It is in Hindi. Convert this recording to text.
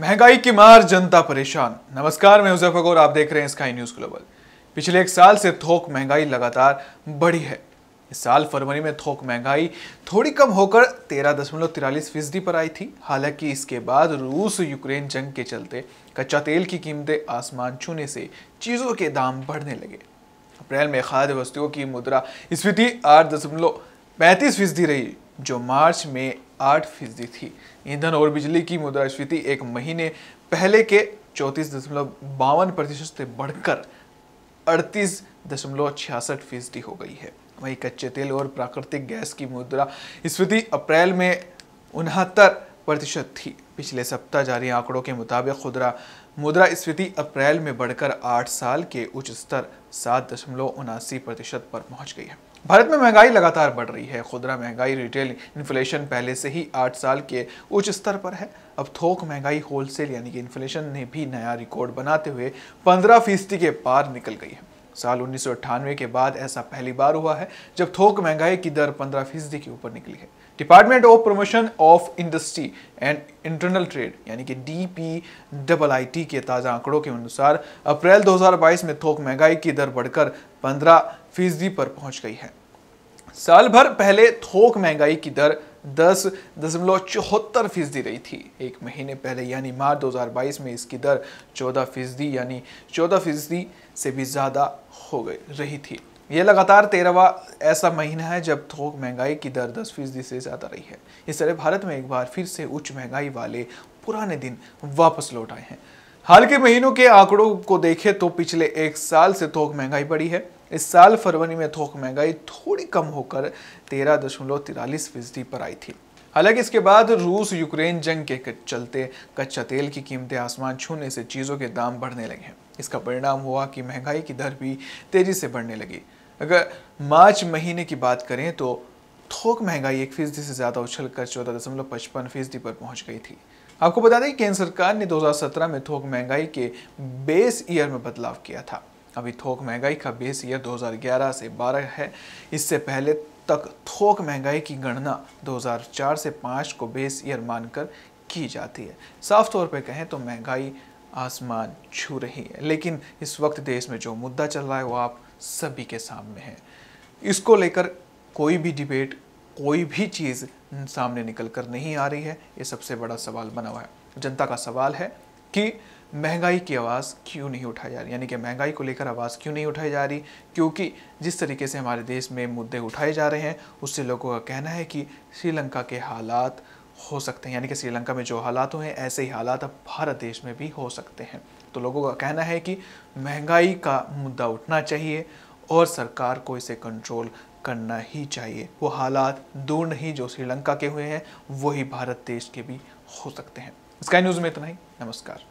महंगाई की मार जनता परेशान नमस्कार मैं उजैफ आप देख रहे हैं स्काई न्यूज ग्लोबल पिछले एक साल से थोक महंगाई लगातार बढ़ी है इस साल फरवरी में थोक महंगाई थोड़ी कम होकर तेरह दशमलव तिरालीस फीसदी पर आई थी हालांकि इसके बाद रूस यूक्रेन जंग के चलते कच्चा तेल की कीमतें आसमान छूने से चीज़ों के दाम बढ़ने लगे अप्रैल में खाद्य वस्तुओं की मुद्रा स्फीति आठ दशमलव पैंतीस फीसदी रही जो मार्च में आठ फीसदी थी ईंधन और बिजली की मुद्रास्फीति एक महीने पहले के चौंतीस दशमलव बावन प्रतिशत से बढ़कर अड़तीस दशमलव छियासठ फीसदी हो गई है वहीं कच्चे तेल और प्राकृतिक गैस की मुद्रा स्फीति अप्रैल में उनहत्तर प्रतिशत थी पिछले सप्ताह जारी आंकड़ों के मुताबिक खुदरा मुद्रा स्फीति अप्रैल में बढ़कर आठ साल के उच्च स्तर सात दशमलव उनासी प्रतिशत पर पहुंच गई है भारत में महंगाई लगातार बढ़ रही है खुदरा महंगाई रिटेल इन्फ्लेशन पहले से ही आठ साल के उच्च स्तर पर है अब थोक महंगाई होलसेल यानी कि इन्फ्लेशन ने भी नया रिकॉर्ड बनाते हुए पंद्रह फीसदी के पार निकल गई है साल उन्नीस के बाद ऐसा पहली बार हुआ है जब थोक महंगाई की दर पंद्रह फीसदी के ऊपर निकली है department of promotion of industry and internal trade यानी कि D P double I T के ताज़ा आंकड़ों के अनुसार अप्रैल 2022 में थोक महंगाई की दर बढ़कर 15 फीसदी पर पहुंच गई है साल भर पहले थोक महंगाई की दर दस दशमलव चौहत्तर फीसदी रही थी एक महीने पहले यानी मार्च 2022 में इसकी दर चौदह फीसदी यानी चौदह फीसदी से भी ज़्यादा हो गई रही थी यह लगातार तेरहवा ऐसा महीना है जब थोक महंगाई की दर दस फीसदी से ज़्यादा रही है इस तरह भारत में एक बार फिर से उच्च महंगाई वाले पुराने दिन वापस लौट आए हैं हाल के महीनों के आंकड़ों को देखें तो पिछले एक साल से थोक महंगाई बढ़ी है इस साल फरवरी में थोक महंगाई थोड़ी कम होकर तेरह दशमलव तिरालीस फीसदी पर आई थी हालांकि इसके बाद रूस यूक्रेन जंग के चलते कच्चा तेल की कीमतें आसमान छूने से चीज़ों के दाम बढ़ने लगे हैं इसका परिणाम हुआ कि महंगाई की दर भी तेज़ी से बढ़ने लगी अगर मार्च महीने की बात करें तो थोक महंगाई एक फीसदी से ज़्यादा उछल कर चौदह दशमलव पचपन फीसदी पर पहुँच गई थी आपको बता दें केंद्र सरकार ने 2017 में थोक महंगाई के बेस ईयर में बदलाव किया था अभी थोक महंगाई का बेस ईयर 2011 से 12 है इससे पहले तक थोक महंगाई की गणना 2004 से 5 को बेस ईयर मानकर की जाती है साफ तौर पर कहें तो महंगाई आसमान छू रही है लेकिन इस वक्त देश में जो मुद्दा चल रहा है वो आप सभी के सामने है इसको लेकर कोई भी डिबेट कोई भी चीज़ सामने निकल कर नहीं आ रही है ये सबसे बड़ा सवाल बना हुआ है जनता का सवाल है कि महंगाई की आवाज़ क्यों नहीं उठाई जा रही यानी कि महंगाई को लेकर आवाज़ क्यों नहीं उठाई जा रही क्योंकि जिस तरीके से हमारे देश में मुद्दे उठाए जा रहे हैं उससे लोगों का कहना है कि श्रीलंका के हालात हो सकते हैं यानी कि श्रीलंका में जो हालात हुए हैं ऐसे ही हालात अब भारत देश में भी हो सकते हैं तो लोगों का कहना है कि महंगाई का मुद्दा उठना चाहिए और सरकार को इसे कंट्रोल करना ही चाहिए वो हालात दूर नहीं जो श्रीलंका के हुए हैं वही भारत देश के भी हो सकते हैं स्काई न्यूज़ में इतना ही नमस्कार